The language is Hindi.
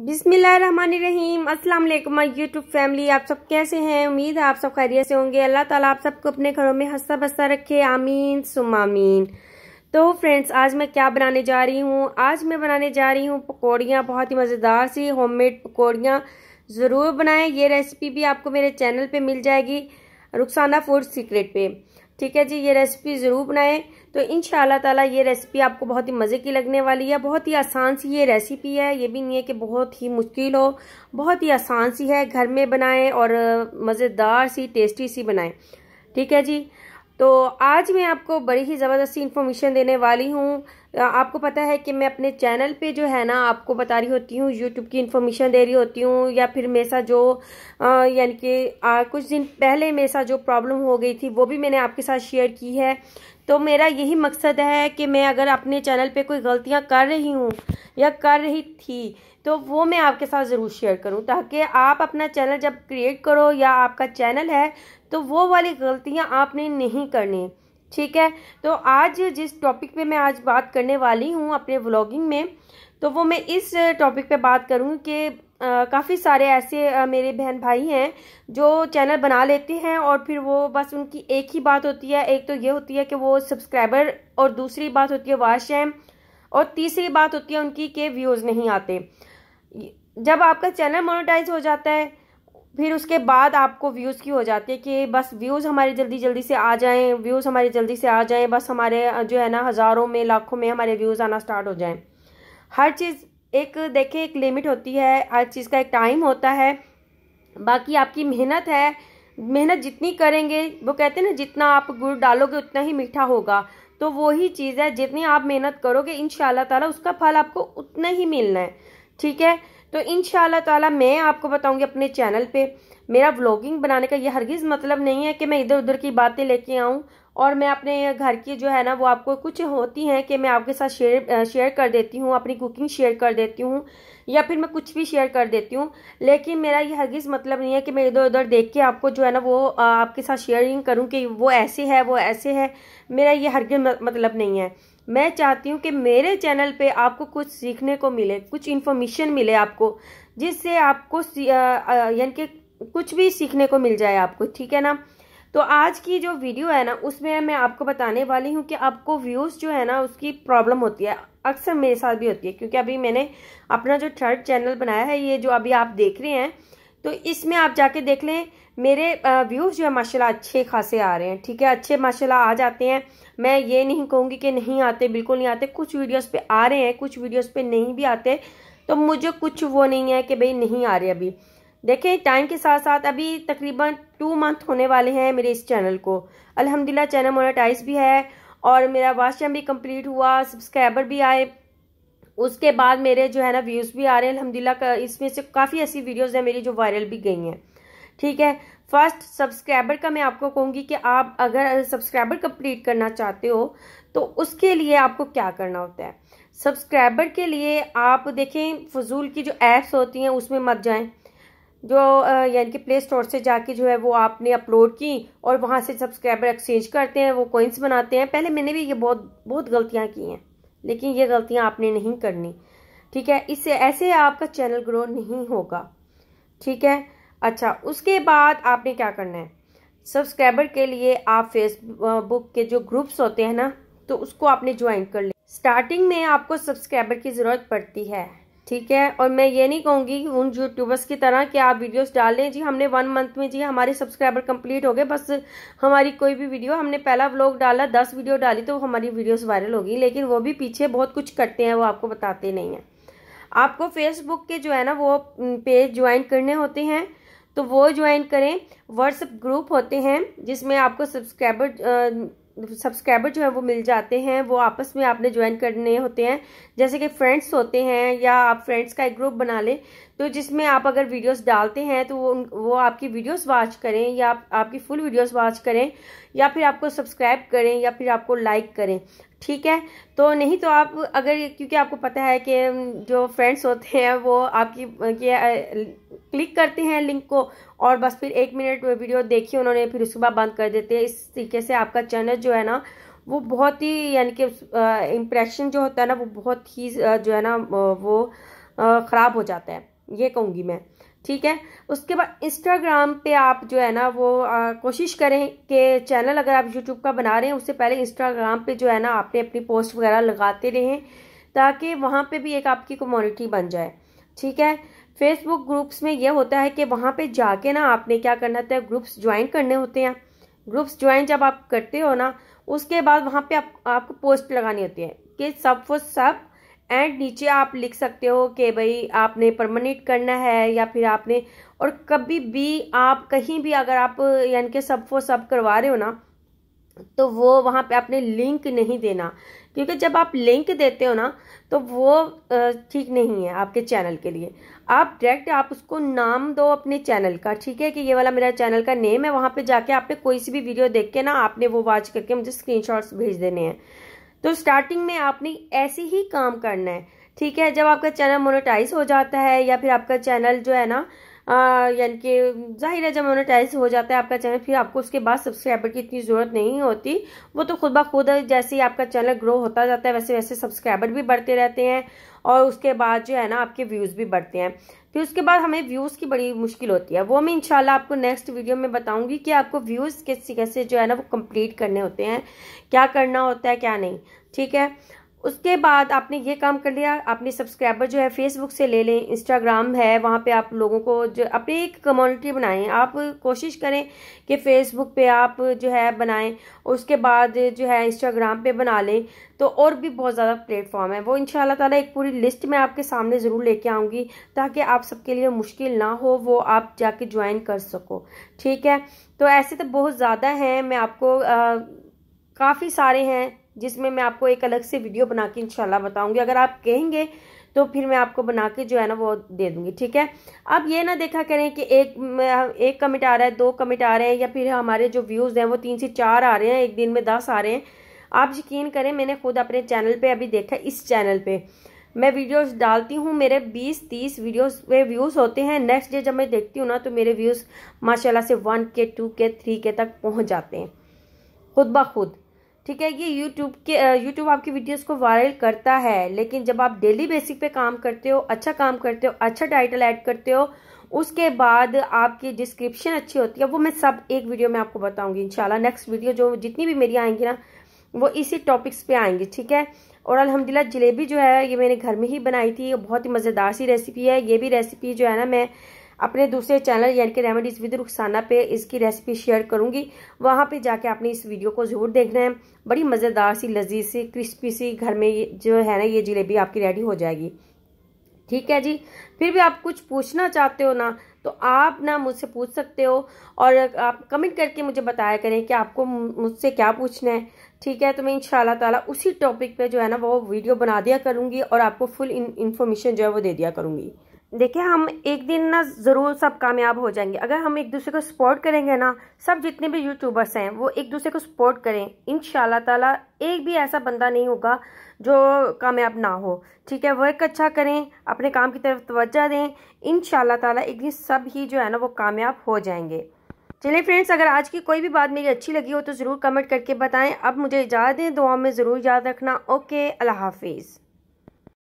बिसमीम अस्सलाम वालेकुम माय यूट्यूब फैमिली आप सब कैसे हैं उम्मीद है आप सब खैरियत से होंगे अल्लाह ताला आप सबको अपने घरों में हंसा बस्सा रखे आमीन सुमामीन तो फ्रेंड्स आज मैं क्या बनाने जा रही हूँ आज मैं बनाने जा रही हूँ पकौड़ियाँ बहुत ही मज़ेदार सी होममेड पकौड़ियाँ ज़रूर बनाएं ये रेसिपी भी आपको मेरे चैनल पर मिल जाएगी रुखसाना फूड सीक्रेट पर ठीक है जी ये रेसिपी ज़रूर बनाएं तो इन ताला ये रेसिपी आपको बहुत ही मज़े की लगने वाली है बहुत ही आसान सी ये रेसिपी है ये भी नहीं है कि बहुत ही मुश्किल हो बहुत ही आसान सी है घर में बनाएं और मज़ेदार सी टेस्टी सी बनाएं ठीक है जी तो आज मैं आपको बड़ी ही ज़बरदस्ती इन्फॉर्मेशन देने वाली हूँ आपको पता है कि मैं अपने चैनल पे जो है ना आपको बता रही होती हूँ यूट्यूब की इन्फॉर्मेशन दे रही होती हूँ या फिर मेरे साथ जो यानी कि कुछ दिन पहले मेरे साथ जो प्रॉब्लम हो गई थी वो भी मैंने आपके साथ शेयर की है तो मेरा यही मकसद है कि मैं अगर अपने चैनल पे कोई गलतियाँ कर रही हूँ या कर रही थी तो वो मैं आपके साथ ज़रूर शेयर करूँ ताकि आप अपना चैनल जब क्रिएट करो या आपका चैनल है तो वो वाली गलतियाँ आपने नहीं करनी ठीक है तो आज जिस टॉपिक पे मैं आज बात करने वाली हूँ अपने व्लॉगिंग में तो वो मैं इस टॉपिक पे बात करूँगी कि काफ़ी सारे ऐसे आ, मेरे बहन भाई हैं जो चैनल बना लेते हैं और फिर वो बस उनकी एक ही बात होती है एक तो ये होती है कि वो सब्सक्राइबर और दूसरी बात होती है वाश है और तीसरी बात होती है उनकी के व्यूज़ नहीं आते जब आपका चैनल मोनोटाइज हो जाता है फिर उसके बाद आपको व्यूज़ की हो जाती है कि बस व्यूज़ हमारे जल्दी जल्दी से आ जाएं व्यूज़ हमारे जल्दी से आ जाएं बस हमारे जो है ना हज़ारों में लाखों में हमारे व्यूज़ आना स्टार्ट हो जाएं हर चीज़ एक देखें एक लिमिट होती है हर चीज़ का एक टाइम होता है बाकी आपकी मेहनत है मेहनत जितनी करेंगे वो कहते हैं ना जितना आप गुड़ डालोगे उतना ही मीठा होगा तो वही चीज़ है जितनी आप मेहनत करोगे इन ताला उसका फल आपको उतना ही मिलना है ठीक है तो इन ताला मैं आपको बताऊँगी अपने चैनल पर मेरा व्लॉगिंग बनाने का ये हरगिज़ मतलब नहीं है कि मैं इधर उधर की बातें लेके आऊँ और मैं अपने घर की जो है ना वो आपको कुछ होती हैं कि मैं आपके साथ शेयर शेयर कर देती हूँ अपनी कुकिंग शेयर कर देती हूँ या फिर मैं कुछ भी शेयर कर देती हूँ लेकिन मेरा ये हरगिज़ मतलब नहीं है कि मैं इधर उधर देख के आपको जो है ना वो आपके साथ शेयरिंग करूँ कि वो ऐसे है वो ऐसे है मेरा ये हरगिज़ मतलब नहीं है मैं चाहती हूँ कि मेरे चैनल पे आपको कुछ सीखने को मिले कुछ इन्फॉर्मेशन मिले आपको जिससे आपको यानी कि कुछ भी सीखने को मिल जाए आपको ठीक है ना तो आज की जो वीडियो है ना उसमें मैं आपको बताने वाली हूँ कि आपको व्यूज़ जो है ना उसकी प्रॉब्लम होती है अक्सर मेरे साथ भी होती है क्योंकि अभी मैंने अपना जो थर्ड चैनल बनाया है ये जो अभी आप देख रहे हैं तो इसमें आप जाके देख लें मेरे व्यूज़ जो है माशाला अच्छे खासे आ रहे हैं ठीक है अच्छे माशाला आ जाते हैं मैं ये नहीं कहूँगी कि नहीं आते बिल्कुल नहीं आते कुछ वीडियोस पे आ रहे हैं कुछ वीडियोस पे नहीं भी आते तो मुझे कुछ वो नहीं है कि भाई नहीं आ रहे अभी देखें टाइम के साथ साथ अभी तकरीबन टू मंथ होने वाले हैं मेरे इस चैनल को अलहमदिल्ला चैनल मोनाटाइज भी है और मेरा वाश भी कम्प्लीट हुआ सब्सक्राइबर भी आए उसके बाद मेरे जो है ना व्यूज़ भी आ रहे हैं अलहमदिल्ला इसमें से काफ़ी ऐसी वीडियोज़ हैं मेरी जो वायरल भी गई हैं ठीक है फर्स्ट सब्सक्राइबर का मैं आपको कहूँगी कि आप अगर सब्सक्राइबर कंप्लीट करना चाहते हो तो उसके लिए आपको क्या करना होता है सब्सक्राइबर के लिए आप देखें फजूल की जो ऐप्स होती हैं उसमें मत जाएं जो यानी कि प्ले स्टोर से जाके जो है वो आपने अपलोड की और वहाँ से सब्सक्राइबर एक्सचेंज करते हैं वो कोइंस बनाते हैं पहले मैंने भी ये बहुत बहुत गलतियाँ की हैं लेकिन ये गलतियां आपने नहीं करनी ठीक है इससे ऐसे आपका चैनल ग्रो नहीं होगा ठीक है अच्छा उसके बाद आपने क्या करना है सब्सक्राइबर के लिए आप फेसबुक के जो ग्रुप्स होते हैं ना तो उसको आपने ज्वाइन कर लिया स्टार्टिंग में आपको सब्सक्राइबर की ज़रूरत पड़ती है ठीक है और मैं ये नहीं कहूँगी उन यूट्यूबर्स की तरह कि आप वीडियोस लें जी हमने वन मंथ में जी हमारे सब्सक्राइबर कंप्लीट हो गए बस हमारी कोई भी वीडियो हमने पहला व्लॉग डाला दस वीडियो डाली तो हमारी वीडियोस वायरल होगी लेकिन वो भी पीछे बहुत कुछ करते हैं वो आपको बताते नहीं हैं आपको फेसबुक के जो है ना वो पेज ज्वाइन करने होते हैं तो वो ज्वाइन करें व्हाट्सअप ग्रुप होते हैं जिसमें आपको सब्सक्राइबर सब्सक्राइबर जो है वो मिल जाते हैं वो आपस में आपने ज्वाइन करने होते हैं जैसे कि फ्रेंड्स होते हैं या आप फ्रेंड्स का एक ग्रुप बना लें तो जिसमें आप अगर वीडियोस डालते हैं तो वो वो आपकी वीडियोस वॉच करें या आप, आपकी फुल वीडियोस वॉच करें या फिर आपको सब्सक्राइब करें या फिर आपको लाइक करें ठीक है तो नहीं तो आप अगर क्योंकि आपको पता है कि जो फ्रेंड्स होते हैं वो आपकी क्लिक करते हैं लिंक को और बस फिर एक मिनट वीडियो देखी उन्होंने फिर उसके बाद बंद कर देते हैं इस तरीके से आपका चैनल जो है ना वो बहुत ही यानी कि इम्प्रेशन जो होता है ना वो बहुत ही जो है ना वो ख़राब हो जाता है ये कहूँगी मैं ठीक है उसके बाद इंस्टाग्राम पे आप जो है ना वो आ, कोशिश करें कि चैनल अगर आप यूट्यूब का बना रहे हैं उससे पहले इंस्टाग्राम पे जो है ना आपने अपनी पोस्ट वगैरह लगाते रहें ताकि वहाँ पे भी एक आपकी कम्युनिटी बन जाए ठीक है फेसबुक ग्रुप्स में यह होता है कि वहाँ पे जाके ना आपने क्या करना होता है ग्रुप्स ज्वाइन करने होते हैं ग्रुप्स ज्वाइन जब आप करते हो ना उसके बाद वहाँ पे आप आपको पोस्ट लगानी होती है कि सब फो सब एंड नीचे आप लिख सकते हो कि भाई आपने परमानेंट करना है या फिर आपने और कभी भी आप कहीं भी अगर आप यानी कि सब फो सब करवा रहे हो ना तो वो वहाँ पे आपने लिंक नहीं देना क्योंकि जब आप लिंक देते हो ना तो वो ठीक नहीं है आपके चैनल के लिए आप डायरेक्ट आप उसको नाम दो अपने चैनल का ठीक है कि ये वाला मेरा चैनल का नेम है वहाँ पे जाके आपने कोई सी भी वीडियो देख के ना आपने वो वॉच करके मुझे स्क्रीनशॉट्स भेज देने हैं तो स्टार्टिंग में आपने ऐसे ही काम करना है ठीक है जब आपका चैनल मोनोटाइज हो जाता है या फिर आपका चैनल जो है ना यानी कि जाहिर है जब मोनेटाइज हो जाता है आपका चैनल फिर आपको उसके बाद सब्सक्राइबर की इतनी ज़रूरत नहीं होती वो तो खुद ब खुद जैसे ही आपका चैनल ग्रो होता जाता है वैसे वैसे सब्सक्राइबर भी बढ़ते रहते हैं और उसके बाद जो है ना आपके व्यूज़ भी बढ़ते हैं फिर उसके बाद हमें व्यूज़ की बड़ी मुश्किल होती है वो मैं इंशाल्लाह आपको नेक्स्ट वीडियो में बताऊंगी कि आपको व्यूज़ कैसे कैसे जो है ना वो कंप्लीट करने होते हैं क्या करना होता है क्या नहीं ठीक है उसके बाद आपने ये काम कर लिया आपने सब्सक्राइबर जो है फेसबुक से ले लें इंस्टाग्राम है वहाँ पे आप लोगों को जो अपनी एक कम्युनिटी बनाएं आप कोशिश करें कि फेसबुक पे आप जो है बनाएं उसके बाद जो है इंस्टाग्राम पे बना लें तो और भी बहुत ज़्यादा प्लेटफॉर्म है वो इन ताला एक पूरी लिस्ट मैं आपके सामने ज़रूर लेके आऊँगी ताकि आप सबके लिए मुश्किल ना हो वो आप जाके ज्वाइन कर सको ठीक है तो ऐसे तो बहुत ज़्यादा हैं मैं आपको काफ़ी सारे हैं जिसमें मैं आपको एक अलग से वीडियो बना के इंशाल्लाह बताऊंगी अगर आप कहेंगे तो फिर मैं आपको बना के जो है ना वो दे दूंगी ठीक है अब ये ना देखा करें कि एक एक कमेंट आ रहा है दो कमेंट आ रहे हैं या फिर हमारे जो व्यूज़ हैं वो तीन से चार आ रहे हैं एक दिन में दस आ रहे हैं आप यकीन करें मैंने खुद अपने चैनल पे अभी देखा इस चैनल पे मैं वीडियोस डालती हूँ मेरे 20-30 वीडियोस पे व्यूज़ होते हैं नेक्स्ट डे जब मैं देखती हूँ ना तो मेरे व्यूज़ माशाल्लाह से वन के टू के थ्री के तक पहुँच जाते हैं खुद ब खुद ठीक है ये यूट्यूब के यूट्यूब आपकी वीडियोस को वायरल करता है लेकिन जब आप डेली बेसिक पे काम करते हो अच्छा काम करते हो अच्छा टाइटल ऐड करते हो उसके बाद आपकी डिस्क्रिप्शन अच्छी होती है वो मैं सब एक वीडियो में आपको बताऊंगी इनशाला नेक्स्ट वीडियो जो जितनी भी मेरी आएंगी ना वो इसी टॉपिक्स पे आएंगे ठीक है और अलहमदिल्ला जलेबी जो है ये मैंने घर में ही बनाई थी बहुत ही मज़ेदार सी रेसिपी है ये भी रेसिपी जो है ना मैं अपने दूसरे चैनल यानी कि रेमेडीज विद रुखसाना पे इसकी रेसिपी शेयर करूंगी वहाँ पे जाके आपने इस वीडियो को ज़रूर देखना है बड़ी मज़ेदार सी लजीज सी क्रिस्पी सी घर में ये जो है ना ये जलेबी आपकी रेडी हो जाएगी ठीक है जी फिर भी आप कुछ पूछना चाहते हो ना तो आप ना मुझसे पूछ सकते हो और आप कमेंट करके मुझे बताया करें कि आपको मुझसे क्या पूछना है ठीक है तो मैं इन ताला उसी टॉपिक पे जो है ना वो वीडियो बना दिया करूँगी और आपको फुल इन्फॉर्मेशन जो है वो दे दिया करूँगी देखिए हम एक दिन ना ज़रूर सब कामयाब हो जाएंगे अगर हम एक दूसरे को सपोर्ट करेंगे ना सब जितने भी यूट्यूबर्स हैं वो एक दूसरे को सपोर्ट करें इन ताला एक भी ऐसा बंदा नहीं होगा जो कामयाब ना हो ठीक है वर्क अच्छा करें अपने काम की तरफ तवज्जा दें इन ताला एक दिन सब ही जो है ना वो कामयाब हो जाएंगे चलिए फ्रेंड्स अगर आज की कोई भी बात मेरी अच्छी लगी हो तो ज़रूर कमेंट करके बताएँ अब मुझे इजाज़त दें दुआ में ज़रूर याद रखना ओके अल्लाह हाफिज़